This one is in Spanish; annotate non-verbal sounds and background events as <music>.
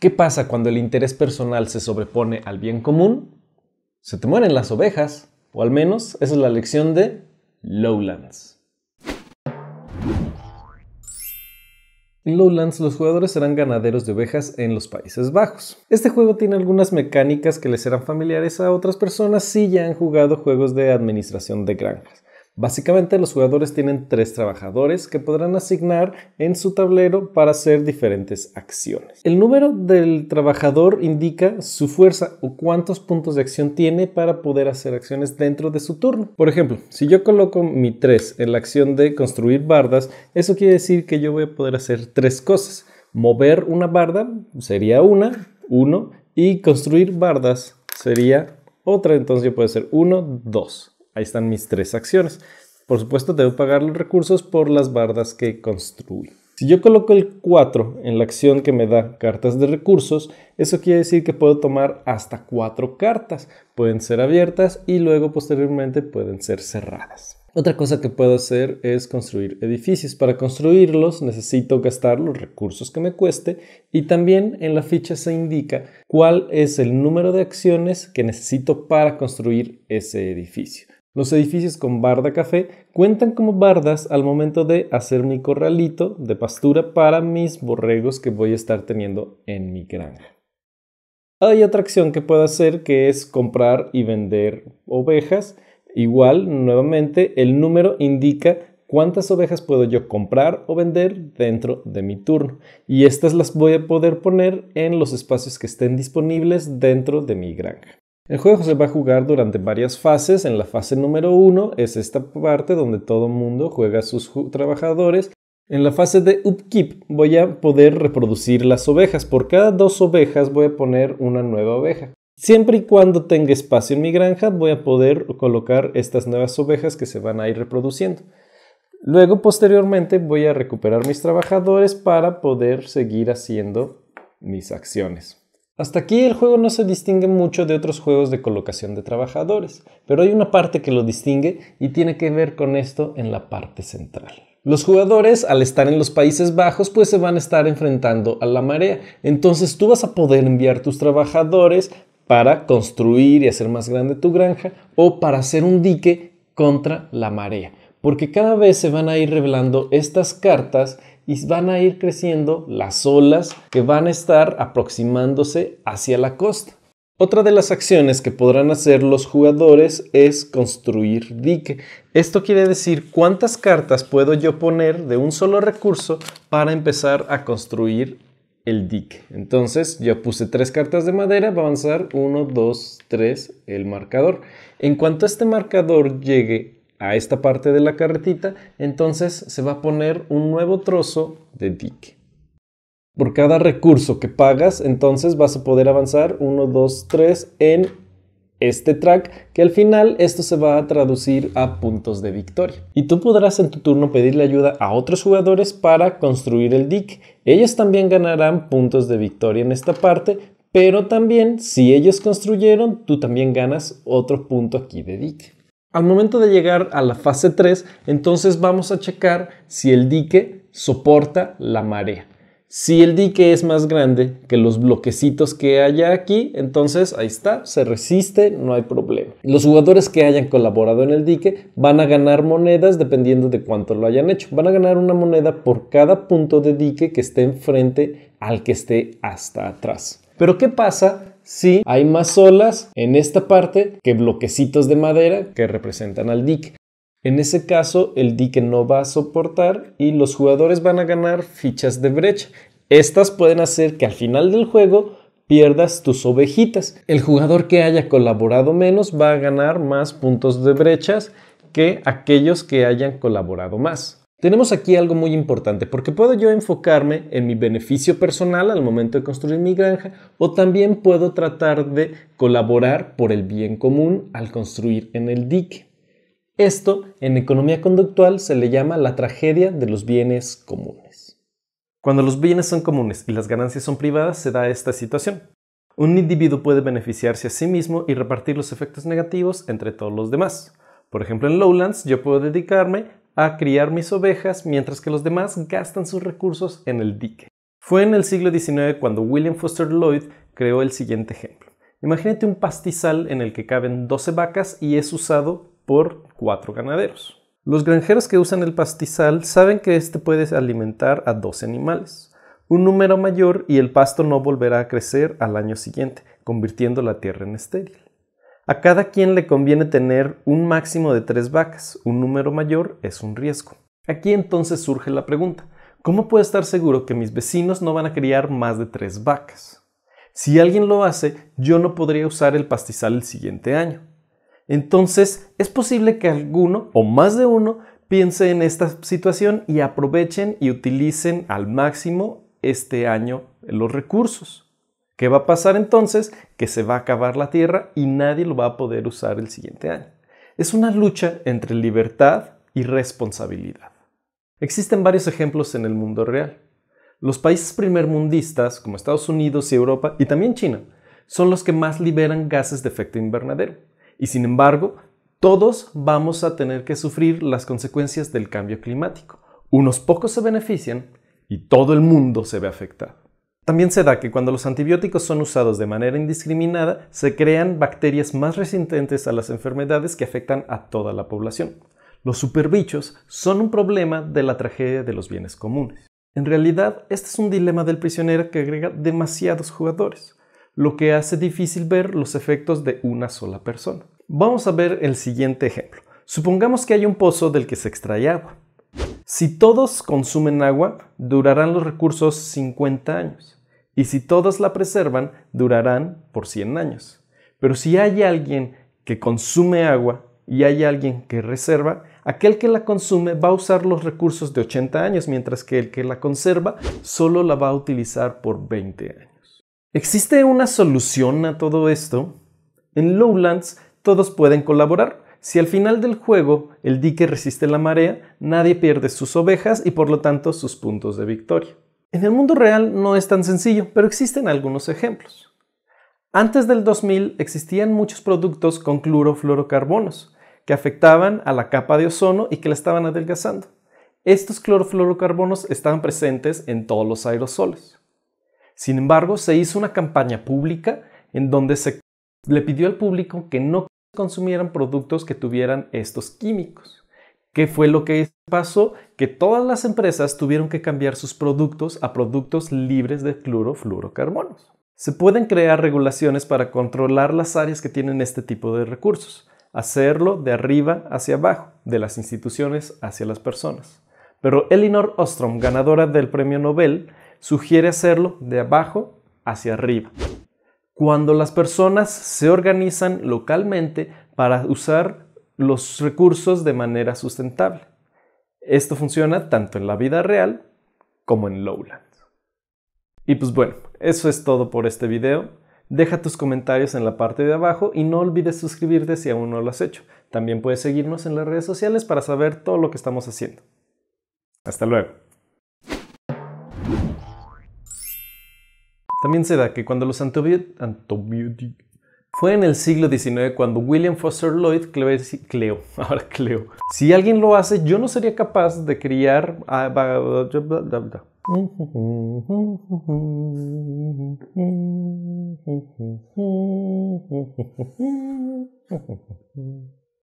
¿Qué pasa cuando el interés personal se sobrepone al bien común? Se te mueren las ovejas, o al menos esa es la lección de Lowlands. En Lowlands los jugadores serán ganaderos de ovejas en los Países Bajos. Este juego tiene algunas mecánicas que les serán familiares a otras personas si ya han jugado juegos de administración de granjas Básicamente los jugadores tienen tres trabajadores que podrán asignar en su tablero para hacer diferentes acciones. El número del trabajador indica su fuerza o cuántos puntos de acción tiene para poder hacer acciones dentro de su turno. Por ejemplo, si yo coloco mi 3 en la acción de construir bardas, eso quiere decir que yo voy a poder hacer tres cosas. Mover una barda sería una, uno, y construir bardas sería otra, entonces yo puedo hacer uno, dos. Ahí están mis tres acciones. Por supuesto, debo pagar los recursos por las bardas que construí. Si yo coloco el 4 en la acción que me da cartas de recursos, eso quiere decir que puedo tomar hasta 4 cartas. Pueden ser abiertas y luego posteriormente pueden ser cerradas. Otra cosa que puedo hacer es construir edificios. Para construirlos necesito gastar los recursos que me cueste y también en la ficha se indica cuál es el número de acciones que necesito para construir ese edificio. Los edificios con barda café cuentan como bardas al momento de hacer mi corralito de pastura para mis borregos que voy a estar teniendo en mi granja. Hay otra acción que puedo hacer que es comprar y vender ovejas. Igual, nuevamente, el número indica cuántas ovejas puedo yo comprar o vender dentro de mi turno. Y estas las voy a poder poner en los espacios que estén disponibles dentro de mi granja. El juego se va a jugar durante varias fases. En la fase número 1 es esta parte donde todo el mundo juega a sus trabajadores. En la fase de upkeep voy a poder reproducir las ovejas. Por cada dos ovejas voy a poner una nueva oveja. Siempre y cuando tenga espacio en mi granja voy a poder colocar estas nuevas ovejas que se van a ir reproduciendo. Luego, posteriormente, voy a recuperar mis trabajadores para poder seguir haciendo mis acciones. Hasta aquí el juego no se distingue mucho de otros juegos de colocación de trabajadores, pero hay una parte que lo distingue y tiene que ver con esto en la parte central. Los jugadores, al estar en los Países Bajos, pues se van a estar enfrentando a la marea. Entonces tú vas a poder enviar tus trabajadores para construir y hacer más grande tu granja o para hacer un dique contra la marea. Porque cada vez se van a ir revelando estas cartas y van a ir creciendo las olas que van a estar aproximándose hacia la costa. Otra de las acciones que podrán hacer los jugadores es construir dique. Esto quiere decir cuántas cartas puedo yo poner de un solo recurso para empezar a construir el dique. Entonces yo puse tres cartas de madera, va a avanzar 1, 2, 3 el marcador. En cuanto este marcador llegue a esta parte de la carretita, entonces se va a poner un nuevo trozo de dique. Por cada recurso que pagas, entonces vas a poder avanzar 1, 2, 3 en este track, que al final esto se va a traducir a puntos de victoria. Y tú podrás en tu turno pedirle ayuda a otros jugadores para construir el dique. Ellos también ganarán puntos de victoria en esta parte, pero también si ellos construyeron, tú también ganas otro punto aquí de dique. Al momento de llegar a la fase 3, entonces vamos a checar si el dique soporta la marea. Si el dique es más grande que los bloquecitos que haya aquí, entonces ahí está, se resiste, no hay problema. Los jugadores que hayan colaborado en el dique van a ganar monedas dependiendo de cuánto lo hayan hecho. Van a ganar una moneda por cada punto de dique que esté enfrente al que esté hasta atrás. Pero ¿qué pasa si hay más olas en esta parte que bloquecitos de madera que representan al dique. En ese caso, el dique no va a soportar y los jugadores van a ganar fichas de brecha. Estas pueden hacer que al final del juego pierdas tus ovejitas. El jugador que haya colaborado menos va a ganar más puntos de brechas que aquellos que hayan colaborado más. Tenemos aquí algo muy importante porque puedo yo enfocarme en mi beneficio personal al momento de construir mi granja o también puedo tratar de colaborar por el bien común al construir en el dique. Esto en economía conductual se le llama la tragedia de los bienes comunes. Cuando los bienes son comunes y las ganancias son privadas se da esta situación. Un individuo puede beneficiarse a sí mismo y repartir los efectos negativos entre todos los demás. Por ejemplo, en Lowlands yo puedo dedicarme a criar mis ovejas mientras que los demás gastan sus recursos en el dique. Fue en el siglo XIX cuando William Foster Lloyd creó el siguiente ejemplo. Imagínate un pastizal en el que caben 12 vacas y es usado por 4 ganaderos. Los granjeros que usan el pastizal saben que este puede alimentar a 12 animales, un número mayor y el pasto no volverá a crecer al año siguiente, convirtiendo la tierra en estéril. A cada quien le conviene tener un máximo de tres vacas, un número mayor es un riesgo. Aquí entonces surge la pregunta, ¿cómo puedo estar seguro que mis vecinos no van a criar más de tres vacas? Si alguien lo hace, yo no podría usar el pastizal el siguiente año. Entonces, es posible que alguno o más de uno piense en esta situación y aprovechen y utilicen al máximo este año los recursos. ¿Qué va a pasar entonces? Que se va a acabar la tierra y nadie lo va a poder usar el siguiente año. Es una lucha entre libertad y responsabilidad. Existen varios ejemplos en el mundo real. Los países primermundistas, como Estados Unidos y Europa, y también China, son los que más liberan gases de efecto invernadero. Y sin embargo, todos vamos a tener que sufrir las consecuencias del cambio climático. Unos pocos se benefician y todo el mundo se ve afectado. También se da que cuando los antibióticos son usados de manera indiscriminada, se crean bacterias más resistentes a las enfermedades que afectan a toda la población. Los superbichos son un problema de la tragedia de los bienes comunes. En realidad, este es un dilema del prisionero que agrega demasiados jugadores, lo que hace difícil ver los efectos de una sola persona. Vamos a ver el siguiente ejemplo. Supongamos que hay un pozo del que se extrae agua. Si todos consumen agua, durarán los recursos 50 años y si todos la preservan, durarán por 100 años. Pero si hay alguien que consume agua y hay alguien que reserva, aquel que la consume va a usar los recursos de 80 años, mientras que el que la conserva solo la va a utilizar por 20 años. ¿Existe una solución a todo esto? En Lowlands todos pueden colaborar. Si al final del juego el dique resiste la marea, nadie pierde sus ovejas y por lo tanto sus puntos de victoria. En el mundo real no es tan sencillo, pero existen algunos ejemplos. Antes del 2000 existían muchos productos con clorofluorocarbonos que afectaban a la capa de ozono y que la estaban adelgazando. Estos clorofluorocarbonos estaban presentes en todos los aerosoles. Sin embargo, se hizo una campaña pública en donde se le pidió al público que no consumieran productos que tuvieran estos químicos. ¿Qué fue lo que pasó? Que todas las empresas tuvieron que cambiar sus productos a productos libres de clorofluorocarbonos. Se pueden crear regulaciones para controlar las áreas que tienen este tipo de recursos, hacerlo de arriba hacia abajo, de las instituciones hacia las personas. Pero Elinor Ostrom, ganadora del premio Nobel, sugiere hacerlo de abajo hacia arriba. Cuando las personas se organizan localmente para usar los recursos de manera sustentable. Esto funciona tanto en la vida real como en Lowland. Y pues bueno, eso es todo por este video. Deja tus comentarios en la parte de abajo y no olvides suscribirte si aún no lo has hecho. También puedes seguirnos en las redes sociales para saber todo lo que estamos haciendo. Hasta luego. También se da que cuando los antibióticos... Fue en el siglo XIX cuando William Foster Lloyd Cleo, <laughs> ahora Cleo. Si alguien lo hace, yo no sería capaz de criar. <laughs>